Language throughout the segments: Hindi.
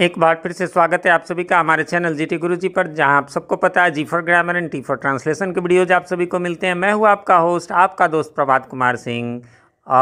एक बार फिर से स्वागत है आप सभी का हमारे चैनल जी टी गुरु जी पर जहां आप सबको पता है G for grammar and T for translation के वीडियोज आप सभी को मिलते हैं मैं हूं आपका होस्ट आपका दोस्त प्रभात कुमार सिंह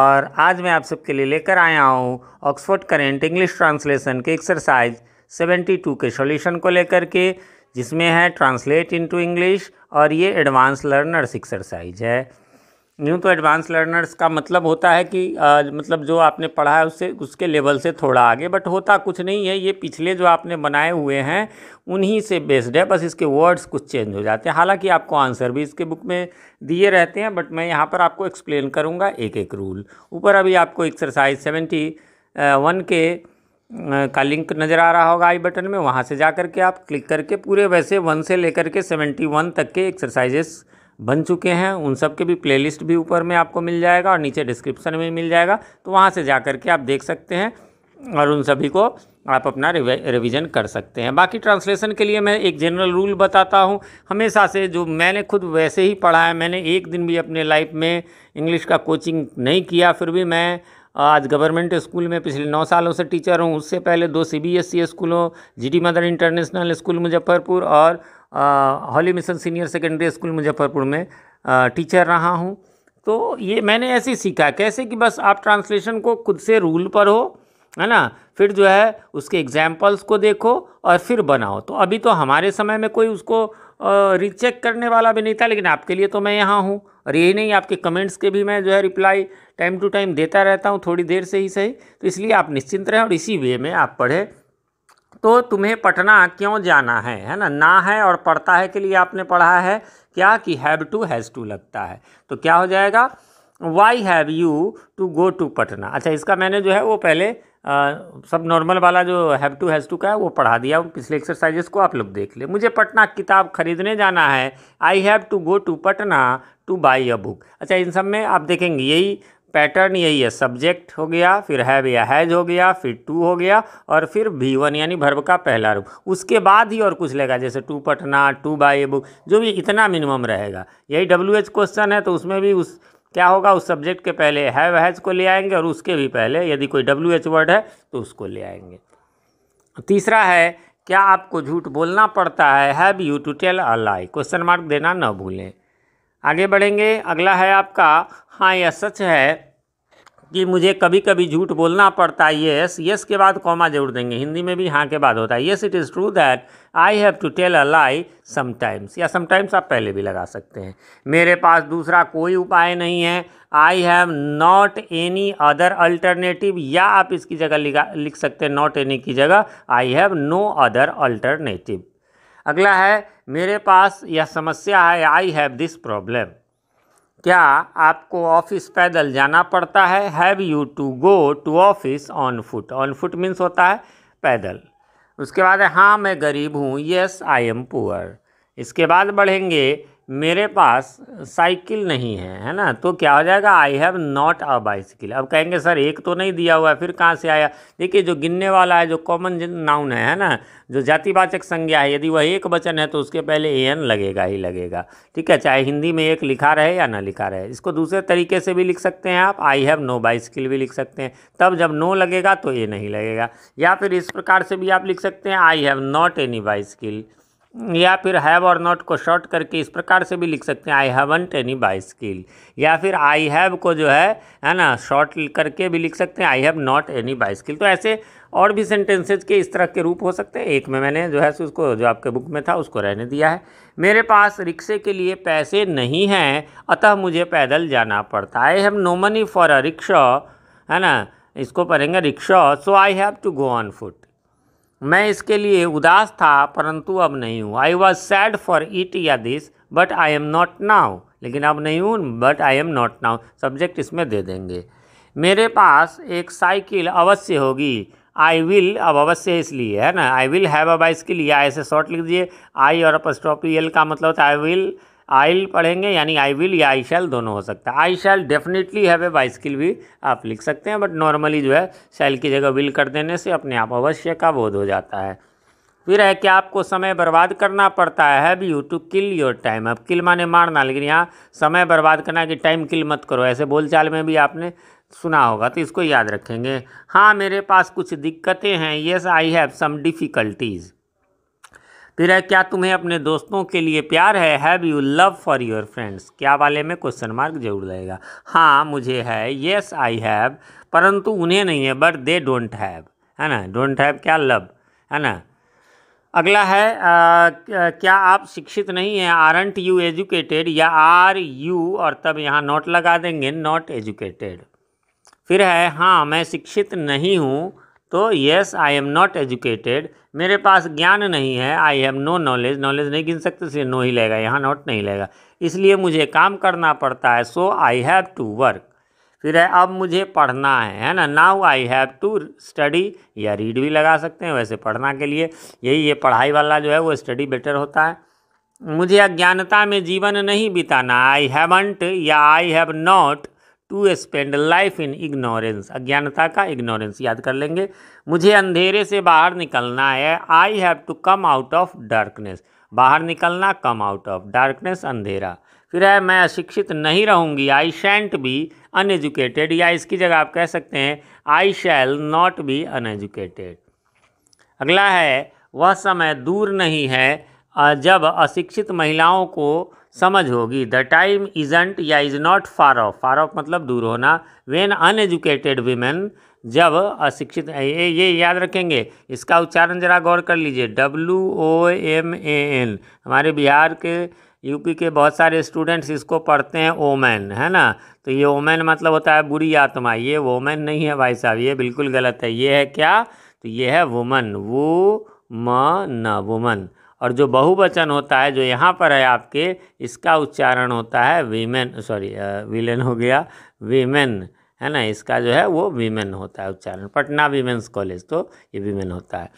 और आज मैं आप सबके लिए लेकर आया हूं ऑक्सफोर्ड करेंट इंग्लिश ट्रांसलेशन के एक्सरसाइज टू के सोल्यूशन को लेकर के जिसमें है ट्रांसलेट टू इंग्लिश और ये एडवांस लर्नर्स एक्सरसाइज है न्यू तो एडवांस लर्नर्स का मतलब होता है कि आ, मतलब जो आपने पढ़ा है उससे उसके लेवल से थोड़ा आगे बट होता कुछ नहीं है ये पिछले जो आपने बनाए हुए हैं उन्हीं से बेस्ड है बस इसके वर्ड्स कुछ चेंज हो जाते हैं हालांकि आपको आंसर भी इसके बुक में दिए रहते हैं बट मैं यहाँ पर आपको एक्सप्लेन करूँगा एक एक रूल ऊपर अभी आपको एक्सरसाइज सेवेंटी वन के का लिंक नज़र आ रहा होगा आई बटन में वहाँ से जा करके आप क्लिक करके पूरे वैसे वन से लेकर के सेवेंटी वन तक के एक्सरसाइजेस बन चुके हैं उन सब के भी प्लेलिस्ट भी ऊपर में आपको मिल जाएगा और नीचे डिस्क्रिप्शन में मिल जाएगा तो वहाँ से जा कर के आप देख सकते हैं और उन सभी को आप अपना रिवीजन कर सकते हैं बाकी ट्रांसलेशन के लिए मैं एक जनरल रूल बताता हूँ हमेशा से जो मैंने खुद वैसे ही पढ़ा है मैंने एक दिन भी अपने लाइफ में इंग्लिश का कोचिंग नहीं किया फिर भी मैं आज गवर्नमेंट स्कूल में पिछले नौ सालों से टीचर हूँ उससे पहले दो सी बी एस सी स्कूलों G D Mother International School Muzaffarpur और Holy Mission Senior Secondary School Muzaffarpur में आ, टीचर रहा हूँ तो ये मैंने ऐसे सीखा कैसे कि बस आप ट्रांसलेशन को खुद से रूल पर हो है ना फिर जो है उसके एग्जाम्पल्स को देखो और फिर बनाओ तो अभी तो हमारे समय में कोई उसको रिचेक करने वाला भी नहीं था लेकिन आपके लिए तो मैं यहाँ हूँ और यही नहीं आपके कमेंट्स के भी मैं जो है रिप्लाई टाइम टू टाइम देता रहता हूँ थोड़ी देर से ही सही तो इसलिए आप निश्चिंत रहें और इसी वे में आप पढ़ें तो तुम्हें पटना क्यों जाना है है ना ना है और पढ़ता है के लिए आपने पढ़ा है क्या कि हैव टू हैज़ टू लगता है तो क्या हो जाएगा why have you to go to Patna अच्छा इसका मैंने जो है वो पहले आ, सब नॉर्मल वाला जो हैव टू हैज़ टू का है वो पढ़ा दिया पिछले एक्सरसाइजेस को आप लोग देख ले मुझे पटना किताब खरीदने जाना है I have to go to Patna to buy a book अच्छा इन सब में आप देखेंगे यही पैटर्न यही है सब्जेक्ट हो गया फिर हैव या हैज हो गया फिर टू हो गया और फिर भी वन यानी भर्व का पहला रूप उसके बाद ही और कुछ लेगा जैसे to Patna to buy book जो भी इतना मिनिमम रहेगा यही डब्ल्यू क्वेश्चन है तो उसमें भी उस क्या होगा उस सब्जेक्ट के पहले हैव हैज़ को ले आएंगे और उसके भी पहले यदि कोई डब्ल्यू एच वर्ड है तो उसको ले आएंगे तीसरा है क्या आपको झूठ बोलना पड़ता है have you to tell a lie question mark देना न भूलें आगे बढ़ेंगे अगला है आपका हाँ यह सच है कि मुझे कभी कभी झूठ बोलना पड़ता है येस येस के बाद कॉमा जरूर देंगे हिंदी में भी हाँ के बाद होता है yes it is true that I have to tell a lie sometimes या समटाइम्स आप पहले भी लगा सकते हैं मेरे पास दूसरा कोई उपाय नहीं है I have not any other alternative या आप इसकी जगह लिख सकते हैं नॉट एनी की जगह I have no other alternative अगला है मेरे पास यह समस्या है आई हैव दिस प्रॉब्लम क्या आपको ऑफिस पैदल जाना पड़ता है have you to go to office on foot on foot means होता है पैदल उसके बाद है हाँ मैं गरीब हूँ येस आई एम पुअर इसके बाद बढ़ेंगे मेरे पास साइकिल नहीं है है ना तो क्या हो जाएगा I have not a bicycle अब कहेंगे सर एक तो नहीं दिया हुआ है फिर कहाँ से आया देखिए जो गिनने वाला है जो कॉमन नाउन है है ना जो जातिवाचक संज्ञा है यदि वह एक वचन है तो उसके पहले ए एन लगेगा ही लगेगा ठीक है चाहे हिंदी में एक लिखा रहे या ना लिखा रहे इसको दूसरे तरीके से भी लिख सकते हैं आप आई हैव नो बाइसिकल भी लिख सकते हैं तब जब नो लगेगा तो ए नहीं लगेगा या फिर इस प्रकार से भी आप लिख सकते हैं I have not any bicycle या फिर हैव और नॉट को शॉर्ट करके इस प्रकार से भी लिख सकते हैं I haven't any bicycle या फिर आई हैव को जो है है ना शॉर्ट करके भी लिख सकते हैं I have not any bicycle तो ऐसे और भी सेंटेंसेज के इस तरह के रूप हो सकते हैं एक में मैंने जो है सो उसको जो आपके बुक में था उसको रहने दिया है मेरे पास रिक्शे के लिए पैसे नहीं हैं अतः मुझे पैदल जाना पड़ता I have no money for a rickshaw है ना इसको पढ़ेंगे rickshaw so I have to go on foot मैं इसके लिए उदास था परंतु अब नहीं हूँ I was sad for it या this but I am not now लेकिन अब नहीं हूँ but I am not now subject इसमें दे देंगे मेरे पास एक साइकिल अवश्य होगी आई विल अब अवश्य इसलिए है ना I will have a bicycle या ऐसे शॉर्ट लिख दीजिए आई और अपस्ट्रॉपी एल का मतलब होता है आई विल आइल पढ़ेंगे यानी आई विल या आई शैल दोनों हो सकता है I shall definitely have a bicycle भी आप लिख सकते हैं बट नॉर्मली जो है शैल की जगह विल कर देने से अपने आप अवश्य का बोध हो जाता है फिर है कि आपको समय बर्बाद करना पड़ता है have you to kill your time अब किल माने मारना लेकिन यहाँ समय बर्बाद करना कि टाइम किल मत करो ऐसे बोलचाल में भी आपने सुना होगा तो इसको याद रखेंगे हाँ मेरे पास कुछ दिक्कतें हैं yes I have some difficulties फिर है क्या तुम्हें अपने दोस्तों के लिए प्यार है have you love for your friends क्या वाले में क्वेश्चन मार्क जरूर रहेगा हाँ मुझे है येस आई हैव परंतु उन्हें नहीं है बट दे डोंट हैव है ना डोंट हैव क्या लव है ना अगला है आ, क्या आप शिक्षित नहीं हैं आरंट यू एजुकेटेड या आर यू और तब यहाँ नॉट लगा देंगे नॉट एजुकेटेड फिर है हाँ मैं शिक्षित नहीं हूँ तो yes I am not educated मेरे पास ज्ञान नहीं है I have no knowledge knowledge नहीं गिन सकते इसलिए नो ही लेगा यहाँ नॉट नहीं लेगा इसलिए मुझे काम करना पड़ता है so I have to work फिर है अब मुझे पढ़ना है है ना now I have to study या रीड भी लगा सकते हैं वैसे पढ़ना के लिए यही ये पढ़ाई वाला जो है वो स्टडी बेटर होता है मुझे अज्ञानता में जीवन नहीं बिताना आई हैवंट या I have not to spend life in ignorance अज्ञानता का इग्नोरेंस याद कर लेंगे मुझे अंधेरे से बाहर निकलना है I have to come out of darkness बाहर निकलना कम आउट ऑफ डार्कनेस अंधेरा फिर है मैं अशिक्षित नहीं रहूँगी आई शैंट बी अनएजुकेटेड या इसकी जगह आप कह सकते हैं I shall not be uneducated अगला है वह समय दूर नहीं है जब अशिक्षित महिलाओं को समझ होगी द टाइम इजेंट या is not far off far off मतलब दूर होना वेन अनएजुकेटेड वीमेन जब अशिक्षित ये ये याद रखेंगे इसका उच्चारण ज़रा गौर कर लीजिए W O M A N हमारे बिहार के यूपी के बहुत सारे स्टूडेंट्स इसको पढ़ते हैं ओमैन है ना तो ये ओमैन मतलब होता है बुरी आत्मा ये वोमैन नहीं है भाई साहब ये बिल्कुल गलत है ये है क्या तो ये है वुमन वो म न वुमन और जो बहुवचन होता है जो यहाँ पर है आपके इसका उच्चारण होता है वीमेन सॉरी विलेन हो गया वीमेन है ना इसका जो है वो वीमेन होता है उच्चारण पटना विमेन्स कॉलेज तो ये वीमेन होता है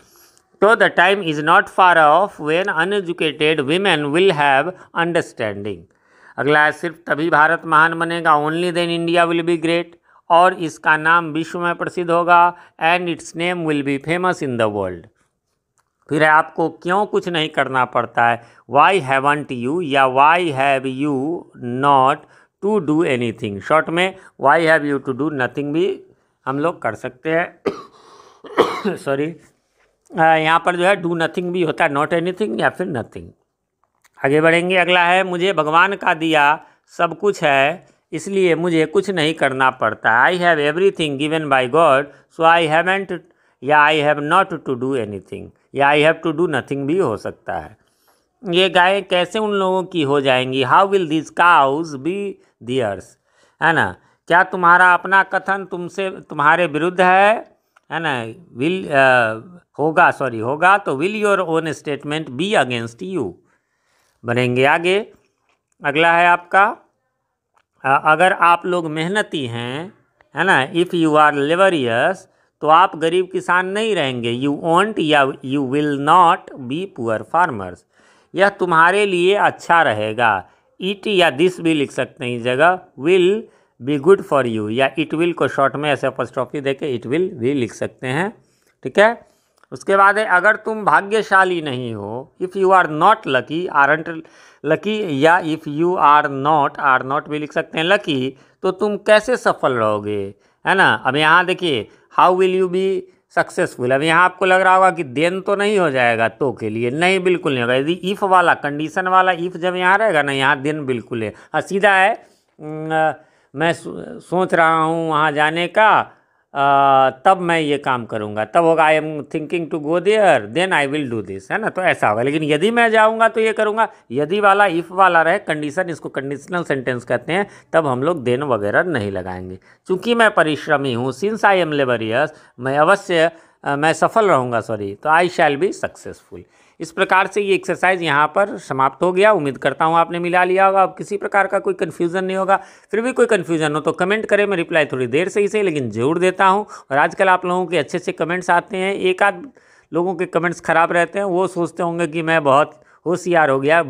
तो the time is not far off when uneducated women will have understanding अगला है सिर्फ तभी भारत महान बनेगा only then India will be great और इसका नाम विश्व में प्रसिद्ध होगा and its name will be famous in the world फिर आपको क्यों कुछ नहीं करना पड़ता है वाई हैवंट यू या why have you not to do anything short में why have you to do nothing भी हम लोग कर सकते हैं सॉरी यहाँ पर जो है डू नथिंग भी होता है नॉट एनीथिंग या फिर नथिंग आगे बढ़ेंगे अगला है मुझे भगवान का दिया सब कुछ है इसलिए मुझे कुछ नहीं करना पड़ता I have everything given by God so I haven't या I have not to do anything या I have to do nothing भी हो सकता है ये गायें कैसे उन लोगों की हो जाएंगी how will this cause be theirs है ना क्या तुम्हारा अपना कथन तुमसे तुम्हारे विरुद्ध है है ना विल uh, होगा सॉरी होगा तो will your own statement be against you बनेंगे आगे अगला है आपका अगर आप लोग मेहनती हैं है ना इफ़ यू आर लेवरियस तो आप गरीब किसान नहीं रहेंगे यू वॉन्ट या you will not be poor farmers यह तुम्हारे लिए अच्छा रहेगा इट e या दिस भी लिख सकते हैं इस जगह will be good for you या इट विल को शॉर्ट में ऐसे अपस्ट्रॉफी दे के इट विल भी लिख सकते हैं ठीक है उसके बाद है अगर तुम भाग्यशाली नहीं हो if you are not lucky aren't lucky या if you are not are not भी लिख सकते हैं लकी तो तुम कैसे सफल रहोगे है ना अब यहाँ देखिए how will you be successful अब यहाँ आपको लग रहा होगा कि देन तो नहीं हो जाएगा तो के लिए नहीं बिल्कुल नहीं होगा यदि इफ़ वाला कंडीशन वाला इफ़ जब यहाँ रहेगा ना यहाँ देन बिल्कुल है सीधा है मैं सोच रहा हूँ वहाँ जाने का तब मैं ये काम करूँगा तब होगा I am thinking to go there then I will do this है ना तो ऐसा होगा लेकिन यदि मैं जाऊँगा तो ये करूँगा यदि वाला इफ़ वाला रहे कंडीशन इसको कंडीशनल सेंटेंस कहते हैं तब हम लोग देन वगैरह नहीं लगाएंगे चूँकि मैं परिश्रमी हूँ सिंस आई एम लेबरियस मैं अवश्य मैं सफल रहूँगा सॉरी तो आई शैल बी सक्सेसफुल इस प्रकार से ये एक्सरसाइज यहाँ पर समाप्त हो गया उम्मीद करता हूँ आपने मिला लिया होगा अब किसी प्रकार का कोई कन्फ्यूज़न नहीं होगा फिर भी कोई कन्फ्यूज़न हो तो कमेंट करें मैं रिप्लाई थोड़ी देर से ही सही लेकिन ज़रूर देता हूँ और आजकल आप लोगों के अच्छे अच्छे कमेंट्स आते हैं एक आध लोगों के कमेंट्स ख़राब रहते हैं वो सोचते होंगे कि मैं बहुत होशियार हो गया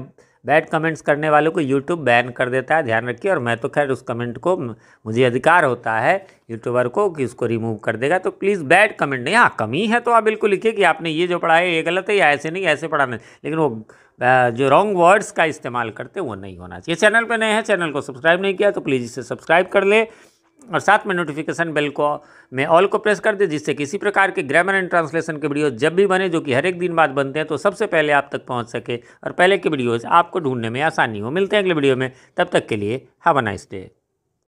बैड कमेंट्स करने वालों को यूट्यूब बैन कर देता है ध्यान रखिए और मैं तो खैर उस कमेंट को मुझे अधिकार होता है यूट्यूबर को कि उसको रिमूव कर देगा तो प्लीज़ बैड कमेंट नहीं हाँ कमी है तो आप बिल्कुल लिखिए कि आपने ये जो पढ़ा है ये गलत है या ऐसे नहीं ऐसे पढ़ाना लेकिन वो जो रॉन्ग वर्ड्स का इस्तेमाल करते हैं वो नहीं होना चाहिए चैनल पर नए हैं चैनल को सब्सक्राइब नहीं किया तो प्लीज़ इसे सब्सक्राइब कर ले और साथ में नोटिफिकेशन बेल को में ऑल को प्रेस कर दें जिससे किसी प्रकार के ग्रामर एंड ट्रांसलेशन के वीडियो जब भी बने जो कि हर एक दिन बाद बनते हैं तो सबसे पहले आप तक पहुंच सके और पहले के वीडियोज आपको ढूंढने में आसानी हो मिलते हैं अगले वीडियो में तब तक के लिए हैव अ नाइस डे